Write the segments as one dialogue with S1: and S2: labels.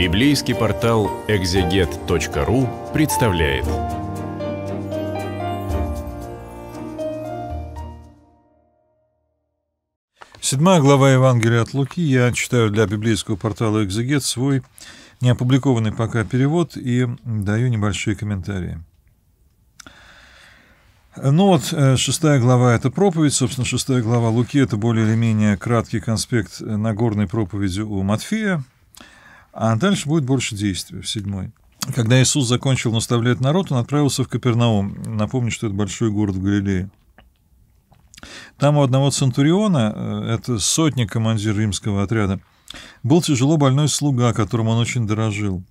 S1: Библейский портал экзегет.ру представляет. Седьмая глава Евангелия от Луки. Я читаю для библейского портала «Экзегет» свой неопубликованный пока перевод и даю небольшие комментарии. Ну вот, э, шестая глава — это проповедь. Собственно, шестая глава Луки — это более или менее краткий конспект Нагорной проповеди у Матфея — а дальше будет больше действия в седьмой. Когда Иисус закончил наставлять народ, он отправился в Капернаум. Напомню, что это большой город в Галилее. Там у одного центуриона, э, это сотник, командир римского отряда, был тяжело больной слуга, которым он очень дорожил.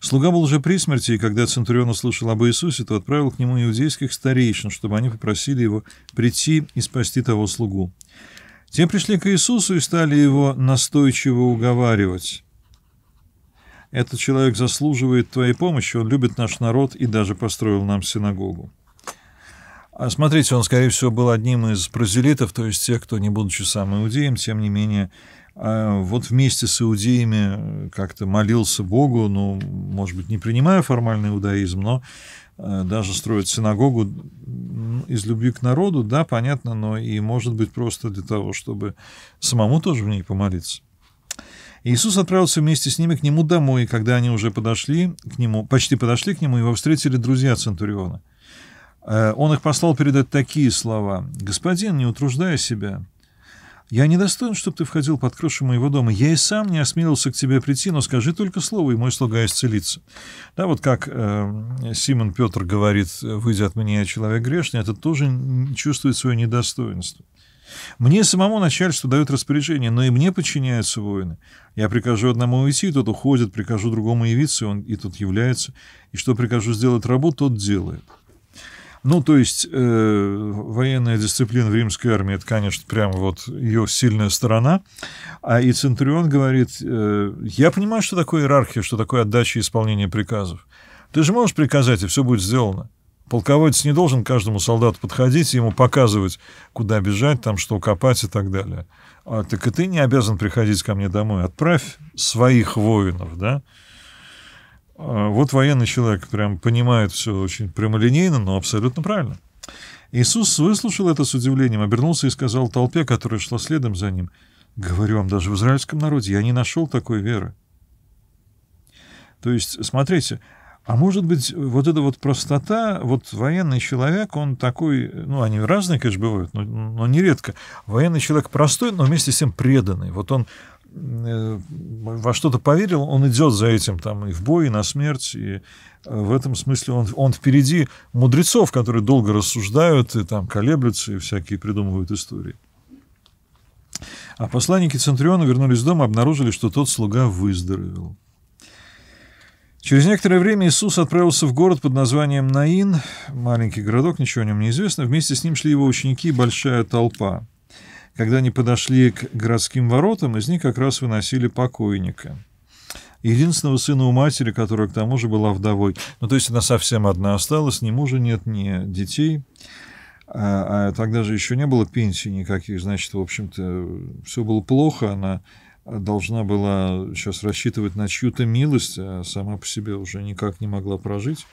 S1: Слуга был уже при смерти, и когда Центурион услышал об Иисусе, то отправил к нему иудейских старейшин, чтобы они попросили его прийти и спасти того слугу. Те пришли к Иисусу и стали его настойчиво уговаривать. Этот человек заслуживает твоей помощи, он любит наш народ и даже построил нам синагогу. А смотрите, он, скорее всего, был одним из прозелитов, то есть тех, кто, не будучи сам иудеем, тем не менее, а, вот вместе с иудеями э, как-то молился Богу, ну, может быть, не принимая формальный иудаизм, но э, даже строить синагогу из любви к народу, да, понятно, но и, может быть, просто для того, чтобы самому тоже в ней помолиться. Иисус отправился вместе с ними к нему домой, и когда они уже подошли к нему, почти подошли к нему, его встретили друзья Центуриона. Э, он их послал передать такие слова. «Господин, не утруждая себя, я не достоин, чтобы ты входил под крышу моего дома. Я и сам не осмелился к тебе прийти, но скажи только слово, и мой слуга исцелится. Да, вот как э, Симон Петр говорит, выйдя от меня человек грешный, это тоже чувствует свое недостоинство. Мне самому начальство дает распоряжение, но и мне подчиняются воины. Я прикажу одному уйти, тот уходит, прикажу другому явиться, он и тот является. И что прикажу сделать рабу, тот делает. Ну, то есть, э, военная дисциплина в римской армии, это, конечно, прям вот ее сильная сторона. А и Центурион говорит, э, я понимаю, что такое иерархия, что такое отдача и исполнение приказов. Ты же можешь приказать, и все будет сделано. Полководец не должен каждому солдату подходить и ему показывать, куда бежать, там что копать и так далее. А, так и ты не обязан приходить ко мне домой. Отправь своих воинов, да? А, вот военный человек прям понимает все очень прямолинейно, но абсолютно правильно. Иисус выслушал это с удивлением, обернулся и сказал толпе, которая шла следом за ним, «Говорю вам, даже в израильском народе я не нашел такой веры». То есть, смотрите, а может быть, вот эта вот простота, вот военный человек, он такой, ну, они разные, конечно, бывают, но, но нередко. Военный человек простой, но вместе с тем преданный. Вот он э, во что-то поверил, он идет за этим там и в бой, и на смерть, и э, в этом смысле он, он впереди мудрецов, которые долго рассуждают и там колеблются, и всякие придумывают истории. А посланники Центриона вернулись дома, обнаружили, что тот слуга выздоровел. Через некоторое время Иисус отправился в город под названием Наин, маленький городок, ничего о нем не известно. Вместе с ним шли его ученики и большая толпа. Когда они подошли к городским воротам, из них как раз выносили покойника. Единственного сына у матери, которая к тому же была вдовой. Ну, то есть она совсем одна осталась, ни мужа нет, ни детей. А, а тогда же еще не было пенсии никаких, значит, в общем-то, все было плохо, она должна была сейчас рассчитывать на чью-то милость, а сама по себе уже никак не могла прожить.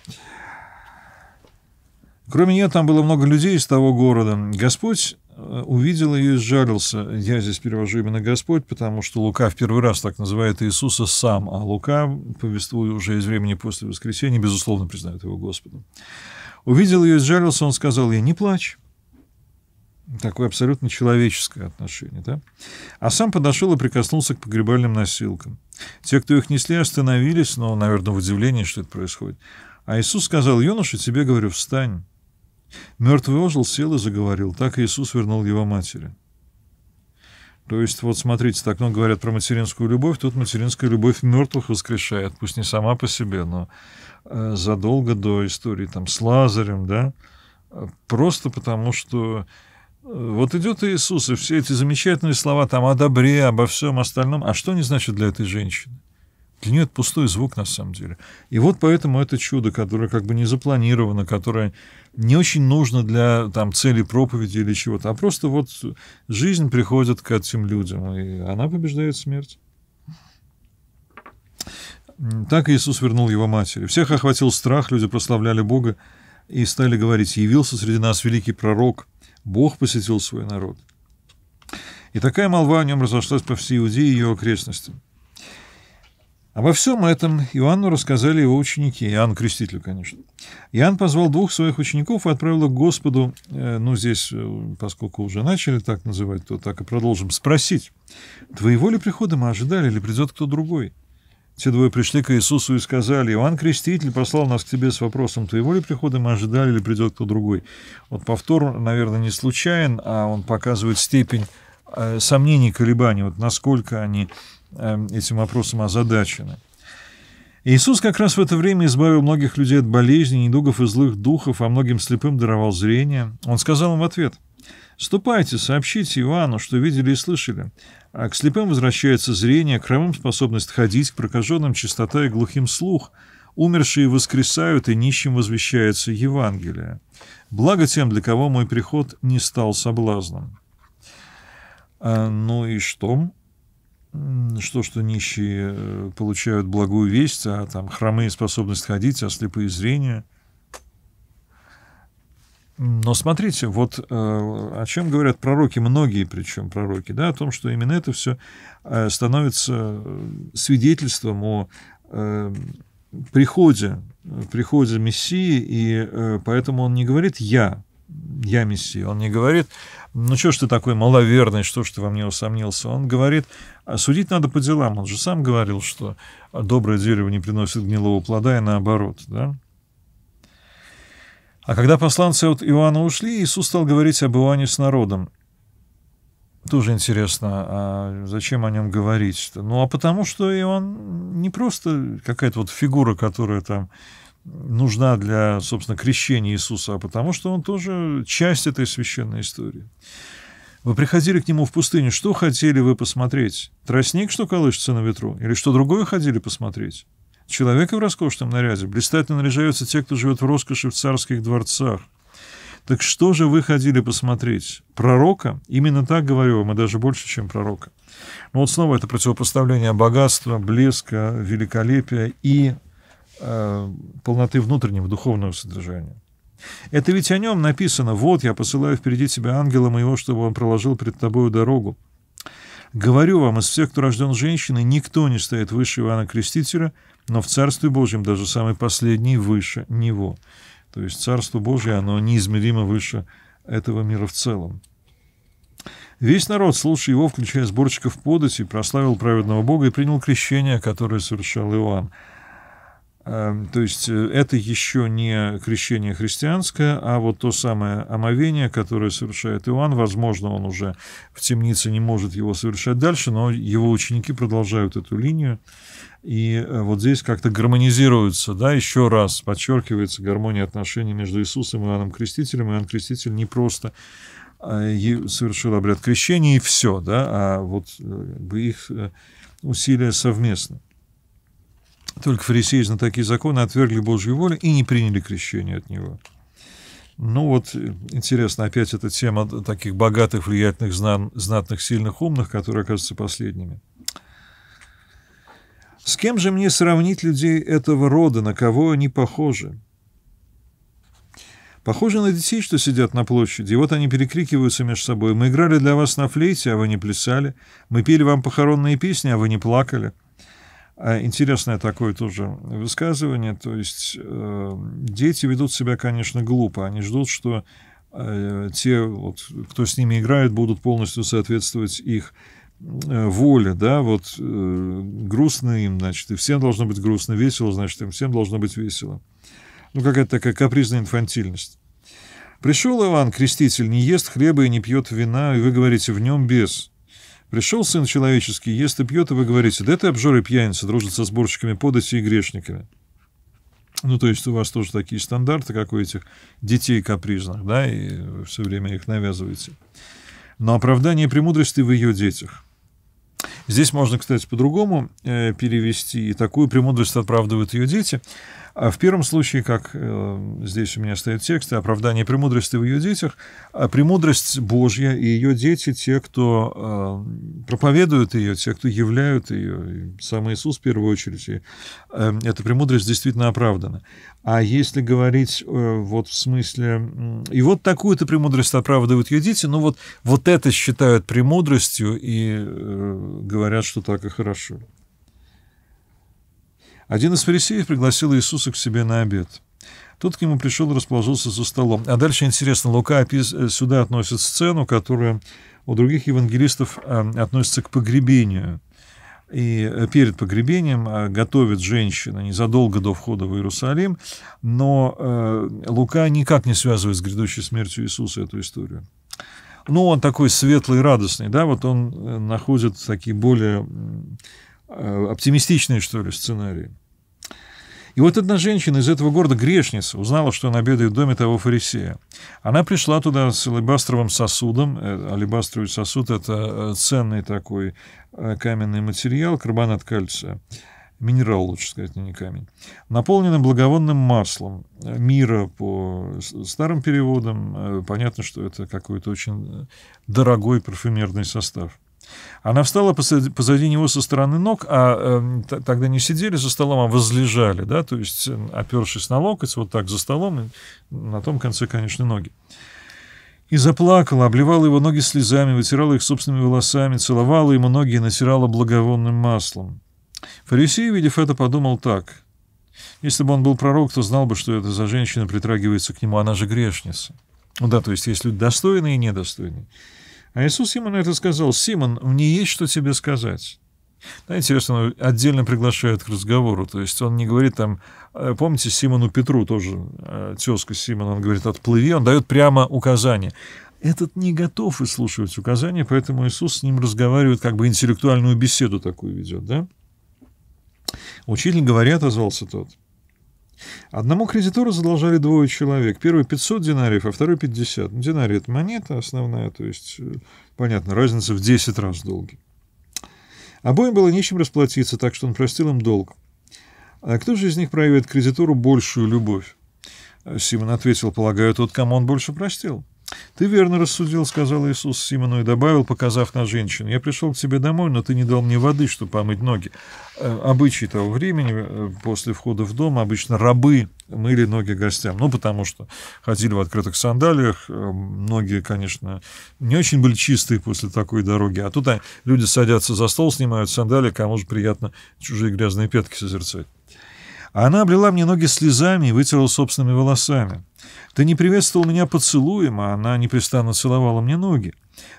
S1: Кроме нее там было много людей из того города. Господь э, увидел ее и сжалился. Я здесь перевожу именно Господь, потому что Лука в первый раз так называет Иисуса сам, а Лука, повествуя уже из времени после воскресения, безусловно признает его Господом. Увидел ее и сжалился, он сказал ей, не плачь такое абсолютно человеческое отношение. Да? А сам подошел и прикоснулся к погребальным носилкам. Те, кто их несли, остановились, но, наверное, в удивлении, что это происходит. А Иисус сказал, юноша, тебе говорю, встань. Мертвый ожил, сел и заговорил. Так Иисус вернул его матери. То есть, вот смотрите, так ну говорят про материнскую любовь, тут материнская любовь мертвых воскрешает, пусть не сама по себе, но э, задолго до истории там с Лазарем, да, э, просто потому что вот идет Иисус, и все эти замечательные слова там о добре, обо всем остальном. А что они значат для этой женщины? Для нее это пустой звук, на самом деле. И вот поэтому это чудо, которое как бы не запланировано, которое не очень нужно для там, цели проповеди или чего-то, а просто вот жизнь приходит к этим людям, и она побеждает смерть. Так Иисус вернул его матери. Всех охватил страх, люди прославляли Бога и стали говорить, «Явился среди нас великий пророк». Бог посетил свой народ. И такая молва о нем разошлась по всей Иудее и ее окрестностям. Обо всем этом Иоанну рассказали его ученики, Иоанн Креститель, конечно. Иоанн позвал двух своих учеников и отправил их к Господу, э, ну, здесь, э, поскольку уже начали так называть, то так и продолжим, спросить, твоего ли прихода мы ожидали, или придет кто другой? Те двое пришли к Иисусу и сказали, «Иоанн Креститель послал нас к тебе с вопросом, твоего ли прихода мы ожидали или придет кто другой?» Вот повтор, наверное, не случайен, а он показывает степень э, сомнений, колебаний, вот насколько они э, этим вопросом озадачены. Иисус как раз в это время избавил многих людей от болезней, недугов и злых духов, а многим слепым даровал зрение. Он сказал им в ответ – Ступайте, сообщите Ивану, что видели и слышали. А к слепым возвращается зрение, к хромым способность ходить, к прокаженным чистота и глухим слух. Умершие воскресают, и нищим возвещается Евангелие. Благо тем, для кого мой приход не стал соблазном. А, ну и что? Что, что нищие э, получают благую весть, а там хромые способность ходить, а слепые зрение – но смотрите, вот э, о чем говорят пророки, многие причем пророки, да, о том, что именно это все э, становится э, свидетельством о приходе, приходе Мессии, и поэтому он не говорит «я», «я Мессия», он не говорит «ну что ж ты такой маловерный, что ж ты во мне усомнился», он говорит «а «судить надо по делам», он же сам говорил, что доброе дерево не приносит гнилого плода и наоборот, да, а когда посланцы от Иоанна ушли, Иисус стал говорить об Иоанне с народом. Тоже интересно, а зачем о нем говорить? -то? Ну, а потому что Иоанн не просто какая-то вот фигура, которая там нужна для, собственно, крещения Иисуса, а потому что он тоже часть этой священной истории. Вы приходили к нему в пустыню, что хотели вы посмотреть? Тростник, что колышется на ветру? Или что другое ходили посмотреть? человека в роскошном наряде блистательно наряжаются те, кто живет в роскоши в царских дворцах. Так что же вы ходили посмотреть? Пророка? Именно так говорю вам, и даже больше, чем пророка. Но ну, вот снова это противопоставление богатства, блеска, великолепия и э, полноты внутреннего духовного содержания. Это ведь о нем написано «Вот я посылаю впереди тебя ангела моего, чтобы он проложил пред тобою дорогу». Говорю вам, из всех, кто рожден женщиной, никто не стоит выше Иоанна Крестителя, но в Царстве Божьем даже самый последний выше него. То есть Царство Божье, оно неизмеримо выше этого мира в целом. Весь народ, слушая его, включая сборщиков податей, прославил праведного Бога и принял крещение, которое совершал Иоанн. Эм, то есть э, это еще не крещение христианское, а вот то самое омовение, которое совершает Иоанн. Возможно, он уже в темнице не может его совершать дальше, но его ученики продолжают эту линию. И э, вот здесь как-то гармонизируется, да, еще раз подчеркивается гармония отношений между Иисусом и Иоанном Крестителем. Иоанн Креститель не просто э, совершил обряд крещения и все, да, а вот их усилия совместны. Только фарисеи на такие законы отвергли Божью волю и не приняли крещение от него. Ну вот, интересно, опять эта тема таких богатых, влиятельных, знан, знатных, сильных, умных, которые оказываются последними. С кем же мне сравнить людей этого рода, на кого они похожи? Похожи на детей, что сидят на площади, и вот они перекрикиваются между собой. Мы играли для вас на флейте, а вы не плясали. Мы пели вам похоронные песни, а вы не плакали. А интересное такое тоже высказывание. То есть э, дети ведут себя, конечно, глупо. Они ждут, что э, те, вот, кто с ними играет, будут полностью соответствовать их э, воле. Да? Вот, э, грустно им, значит, и всем должно быть грустно, весело, значит, им всем должно быть весело. Ну, какая-то такая капризная инфантильность. Пришел Иван, креститель, не ест хлеба и не пьет вина, и вы говорите, в нем без. Пришел сын человеческий, ест и пьет, и вы говорите, да это обжоры пьяница, дружит со сборщиками подати и грешниками. Ну, то есть у вас тоже такие стандарты, как у этих детей капризных, да, и вы все время их навязываете. Но оправдание премудрости в ее детях. Здесь можно, кстати, по-другому э, перевести. И такую премудрость оправдывают ее дети. А в первом случае, как э, здесь у меня стоит текст, оправдание премудрости в ее детях, а премудрость Божья и ее дети, те, кто э, проповедуют ее, те, кто являют ее, сам Иисус в первую очередь, и, э, эта премудрость действительно оправдана. А если говорить э, вот в смысле, э, и вот такую-то премудрость оправдывают ее дети, ну вот, вот это считают премудростью и э, говорят, что так и хорошо. Один из фарисеев пригласил Иисуса к себе на обед. Тот к нему пришел и расположился за столом. А дальше интересно, Лука э, сюда относит сцену, которая у других евангелистов э, относится к погребению. И э, перед погребением готовит женщина незадолго до входа в Иерусалим, но Лука никак не связывает с грядущей смертью Иисуса эту историю ну, он такой светлый, радостный, да, вот он находит такие более оптимистичные, что ли, сценарии. И вот одна женщина из этого города, грешница, узнала, что она обедает в доме того фарисея. Она пришла туда с алебастровым сосудом. Э, алебастровый сосуд — это э, ценный такой э, каменный материал, карбонат кальция. Минерал, лучше сказать, не камень. Наполненным благовонным маслом. Мира по старым переводам. Понятно, что это какой-то очень дорогой парфюмерный состав. Она встала посади, позади него со стороны ног, а э, тогда не сидели за столом, а возлежали, да, то есть эм, опершись на локоть, вот так за столом, и на том конце, конечно, ноги. И заплакала, обливала его ноги слезами, вытирала их собственными волосами, целовала ему ноги и натирала благовонным маслом. Фарисей, видев это, подумал так. Если бы он был пророк, то знал бы, что это за женщина притрагивается к нему, она же грешница. Ну да, то есть есть люди достойные и недостойные. А Иисус Симону это сказал, «Симон, мне есть что тебе сказать». Да, интересно, он отдельно приглашает к разговору. То есть он не говорит там, э, помните, Симону Петру тоже, э, тезка Симона, он говорит, отплыви, он дает прямо указание. Этот не готов выслушивать указания, поэтому Иисус с ним разговаривает, как бы интеллектуальную беседу такую ведет, да? Учитель, говоря, отозвался тот. Одному кредитору задолжали двое человек. Первый 500 динариев, а второй 50. Ну, Динарий – это монета основная, то есть, э, понятно, разница в 10 раз долги. Обоим было нечем расплатиться, так что он простил им долг. А кто же из них проявит кредитору большую любовь? Симон ответил, полагаю, тот, кому он больше простил. «Ты верно рассудил», — сказал Иисус Симону и добавил, показав на женщину. «Я пришел к тебе домой, но ты не дал мне воды, чтобы помыть ноги». Э, обычай того времени, э, после входа в дом, обычно рабы мыли ноги гостям. Ну, потому что ходили в открытых сандалиях, э, ноги, конечно, не очень были чистые после такой дороги. А тут люди садятся за стол, снимают сандалии, кому же приятно чужие грязные пятки созерцать. А она облила мне ноги слезами и вытерла собственными волосами. Ты не приветствовал меня поцелуем, а она непрестанно целовала мне ноги.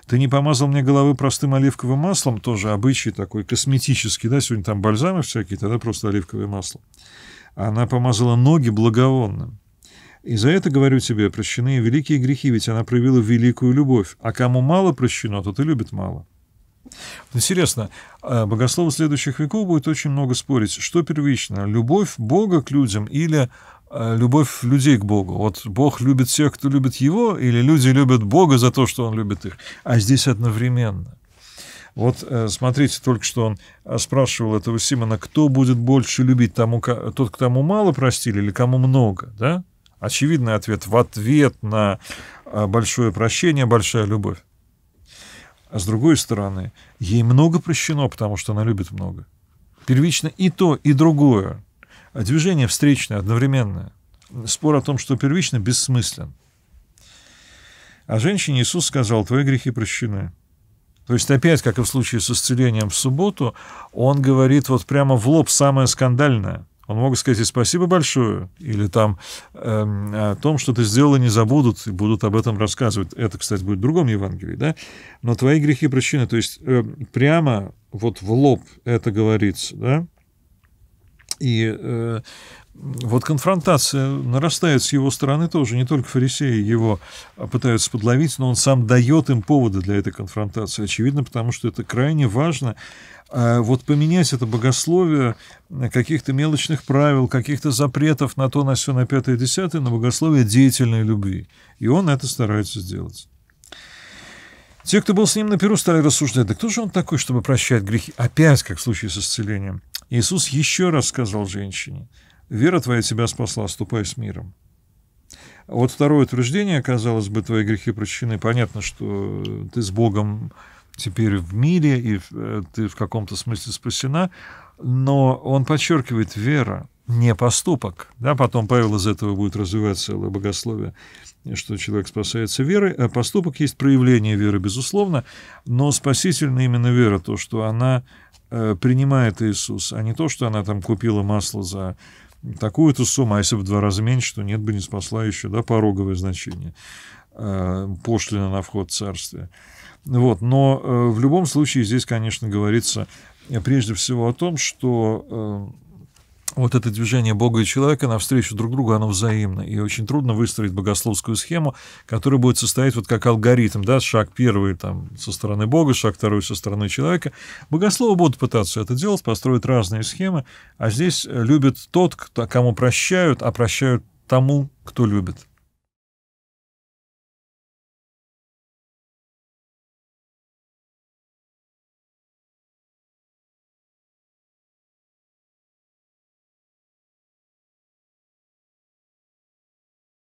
S1: Ты не помазал мне головы простым оливковым маслом, тоже обычай такой косметический, да, сегодня там бальзамы всякие, тогда просто оливковое масло. Она помазала ноги благовонным. И за это, говорю тебе, прощены великие грехи, ведь она проявила великую любовь. А кому мало прощено, тот и любит мало. Ну, интересно, а богословы следующих веков будет очень много спорить, что первично, любовь Бога к людям или а, любовь людей к Богу. Вот Бог любит всех, кто любит его, или люди любят Бога за то, что он любит их. А здесь одновременно. Вот э, смотрите, только что он а, спрашивал этого Симона, кто будет больше любить, тому, тот, к тому мало простили или кому много, да? Очевидный ответ. В ответ на большое прощение, большая любовь. А с другой стороны, ей много прощено, потому что она любит много. Первично и то, и другое. А движение встречное, одновременное. Спор о том, что первично, бессмыслен. А женщине Иисус сказал, твои грехи прощены. То есть опять, как и в случае с исцелением в субботу, он говорит вот прямо в лоб самое скандальное – он мог сказать и спасибо большое, или там э, о том, что ты сделала, не забудут, и будут об этом рассказывать. Это, кстати, будет в другом Евангелии, да? Но твои грехи причины, то есть э, прямо вот в лоб это говорится, да? И э, вот конфронтация нарастает с его стороны тоже. Не только фарисеи его а, пытаются подловить, но он сам дает им поводы для этой конфронтации. Очевидно, потому что это крайне важно. А, вот поменять это богословие каких-то мелочных правил, каких-то запретов на то, на все, на пятое, десятое, на богословие деятельной любви. И он это старается сделать. Те, кто был с ним на Перу, стали рассуждать, да кто же он такой, чтобы прощать грехи? Опять, как в случае с исцелением. Иисус еще раз сказал женщине – Вера твоя тебя спасла, ступай с миром. Вот второе утверждение, казалось бы, твои грехи прощены. Понятно, что ты с Богом теперь в мире, и э, ты в каком-то смысле спасена. Но он подчеркивает, вера не поступок. Да, потом Павел из этого будет развивать целое богословие, что человек спасается верой. А поступок есть проявление веры, безусловно, но спасительна именно вера, то, что она э, принимает Иисус, а не то, что она там купила масло за такую-то сумму, а если бы в два раза меньше, то нет бы не спасла еще, да, пороговое значение, э, пошлина на вход царствия. Вот, но э, в любом случае здесь, конечно, говорится э, прежде всего о том, что вот это движение Бога и человека навстречу друг другу, оно взаимно. И очень трудно выстроить богословскую схему, которая будет состоять вот как алгоритм, да, шаг первый там со стороны Бога, шаг второй со стороны человека. Богословы будут пытаться это делать, построить разные схемы, а здесь э, любит тот, кто, кому прощают, а прощают тому, кто любит.